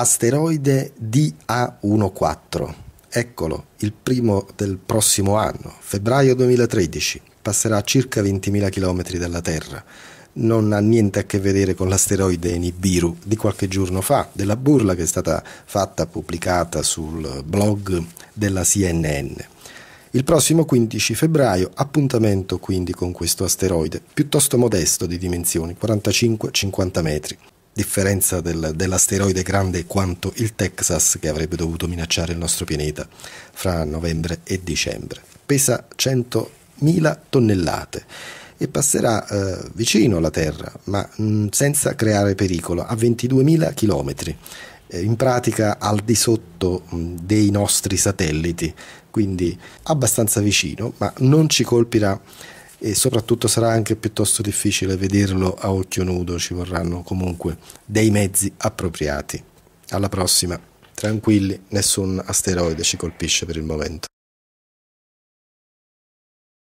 asteroide DA14. Eccolo, il primo del prossimo anno, febbraio 2013. Passerà a circa 20.000 km dalla Terra. Non ha niente a che vedere con l'asteroide Nibiru di qualche giorno fa, della burla che è stata fatta, pubblicata sul blog della CNN. Il prossimo 15 febbraio, appuntamento quindi con questo asteroide, piuttosto modesto di dimensioni, 45-50 metri differenza del, dell'asteroide grande quanto il Texas che avrebbe dovuto minacciare il nostro pianeta fra novembre e dicembre. Pesa 100.000 tonnellate e passerà eh, vicino alla Terra, ma mh, mm, senza creare pericolo, a 22.000 km, eh, in pratica al di sotto mh, mm, dei nostri satelliti, quindi abbastanza vicino, ma non ci colpirà e soprattutto sarà anche piuttosto difficile vederlo a occhio nudo, ci vorranno comunque dei mezzi appropriati. Alla prossima, tranquilli, nessun asteroide ci colpisce per il momento.